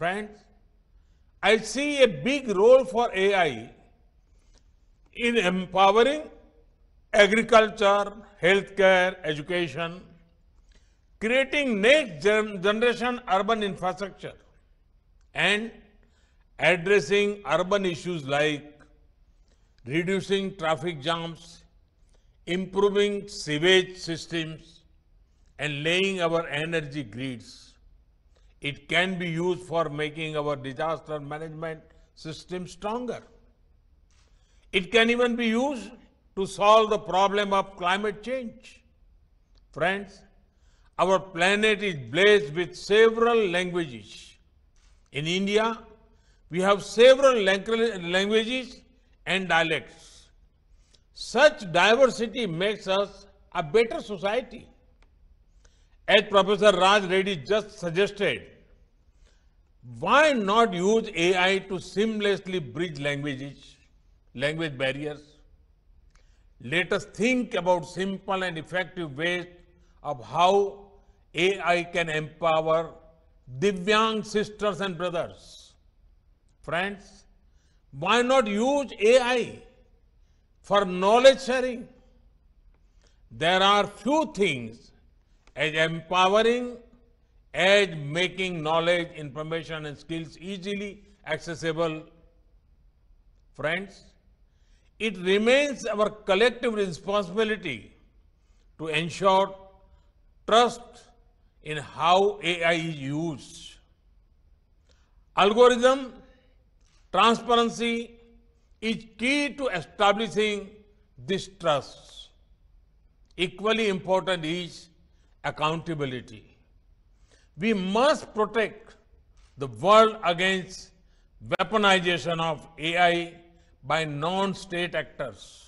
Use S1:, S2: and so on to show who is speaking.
S1: Friends, I see a big role for AI in empowering agriculture, healthcare, education, creating next generation urban infrastructure and addressing urban issues like reducing traffic jams, improving sewage systems and laying our energy grids. It can be used for making our disaster management system stronger. It can even be used to solve the problem of climate change. Friends, our planet is blessed with several languages. In India, we have several languages and dialects. Such diversity makes us a better society. As Professor Raj Reddy just suggested, why not use AI to seamlessly bridge languages, language barriers? Let us think about simple and effective ways of how AI can empower Divyang sisters and brothers. Friends, why not use AI for knowledge sharing? There are few things as empowering edge making knowledge, information and skills easily accessible. Friends, it remains our collective responsibility to ensure trust in how AI is used. Algorithm transparency is key to establishing this trust. Equally important is accountability we must protect the world against weaponization of AI by non-state actors.